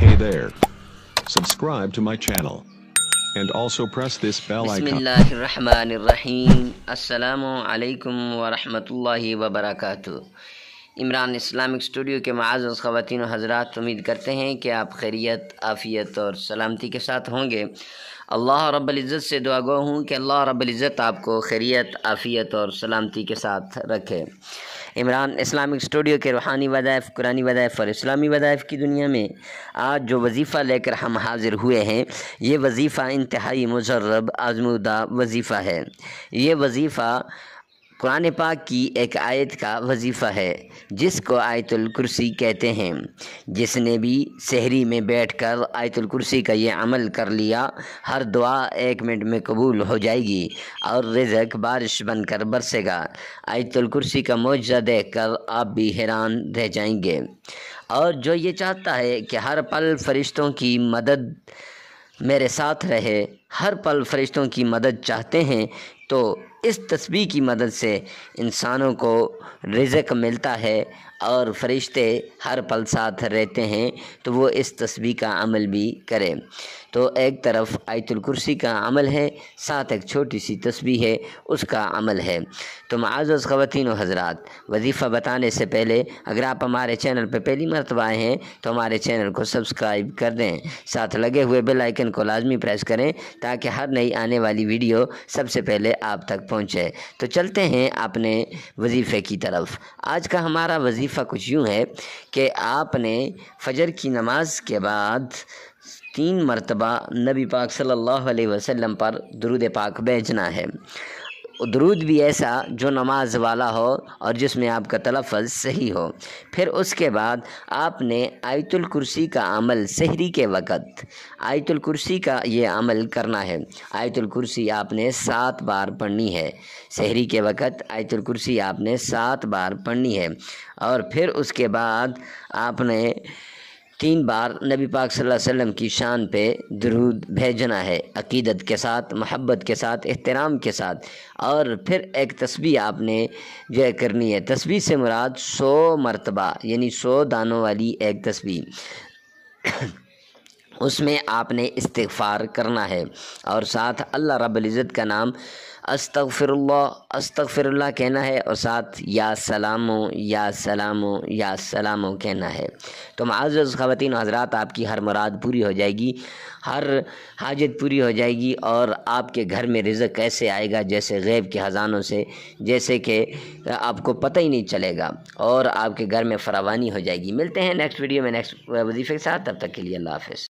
Hey there. Subscribe to my channel. And also press this bell icon. Bismillahirrahmanirrahim. Assalamu alaikum wa rahmatullahi wa barakatuh. Imran Islamic studio के माज़ ख़वान हजरात उम्मीद करते हैं कि आप खैरियत आफ़ियत और सलामती के साथ होंगे अल्लाह रब्ज़त से दुआ गो हूँ कि अल्लाह रब्ज़त आपको खैरियत आफ़ियत और सलामती के साथ रखे इमरान इस्लामिक स्टूडियो के रूहानी वदायफ कुरानी वदायफ और इस्लामी वदायफ की दुनिया में आज जो वजीफ़ा लेकर हम हाजिर हुए हैं ये वजीफ़ा इंतहाई मुजरब आजमदा वजीफ़ा है ये वजीफ़ा कुरान पाक की एक आयत का वजीफ़ा है जिसको आयतुल कुर्सी कहते हैं जिसने भी शहरी में बैठकर आयतुल कुर्सी का ये अमल कर लिया हर दुआ एक मिनट में कबूल हो जाएगी और रिजक बारिश बनकर बरसेगा आयतुल कुर्सी का मुआवजा देख कर आप भी हैरान रह जाएंगे और जो ये चाहता है कि हर पल फरिश्तों की मदद मेरे साथ रहे हर पल फरिश्तों की मदद चाहते हैं तो इस तस्वीर की मदद से इंसानों को रिजक मिलता है और फरिश्ते हर पल साथ रहते हैं तो वो इस तस्वीर का अमल भी करें तो एक तरफ आयतुल कुर्सी का अमल है साथ एक छोटी सी तस्वीर है उसका अमल है तो माज़ ख़वान हजरात वजीफ़ा बताने से पहले अगर आप हमारे चैनल पर पहली मरतबा आए हैं तो हमारे चैनल को सब्सक्राइब कर दें साथ लगे हुए बेलाइकन को लाजमी प्रेस करें ताकि हर नई आने वाली वीडियो सबसे पहले आप तक पहुँचे तो चलते हैं अपने वजीफ़े की तरफ आज का हमारा वजीफ़ा कुछ यूँ है कि आपने फजर की नमाज के बाद तीन मरतबा नबी पाक सल्लल्लाहु अलैहि वसल्लम पर दरुद पाक भेजना है दरूद भी ऐसा जो नमाज वाला हो और जिसमें आपका तलफ़ सही हो फिर उसके बाद आपने आयतुल कुर्सी का अमल सहरी के वक़्त आयतुल कुर्सी का ये अमल करना है आयतुल कुर्सी आपने सात बार पढ़नी है सहरी के वक़्त आयतुल कुर्सी आपने सात बार पढ़नी है और फिर उसके बाद आपने तीन बार नबी पाक सल्लल्लाहु अलैहि वसल्लम की शान पे दरूद भेजना है अकीदत के साथ महब्बत के साथ एहतराम के साथ और फिर एक तस्बीह आपने जो है करनी है तस्बीह से मुराद सौ मरतबा यानी सौ दानों वाली एक तस्बीह उसमें आपने इस्तफ़ार करना है और साथ अल्लाह रब्ज़त का नाम अस्तफ़िरल्ला अस्तफ़िरल्ला कहना है और साथ या सलामो या सलामो या सलामो कहना है तो मज़ ख़वान हजरा आपकी हर मुराद पूरी हो जाएगी हर हाजत पूरी हो जाएगी और आपके घर में रिज़क कैसे आएगा जैसे गैब के हजानों से जैसे कि आपको पता ही नहीं चलेगा और आपके घर में फरावानी हो जाएगी मिलते हैं नेक्स्ट वीडियो में नेक्स्ट वजीफ़े के साथ तब तक के लिए अल्लाह हाफ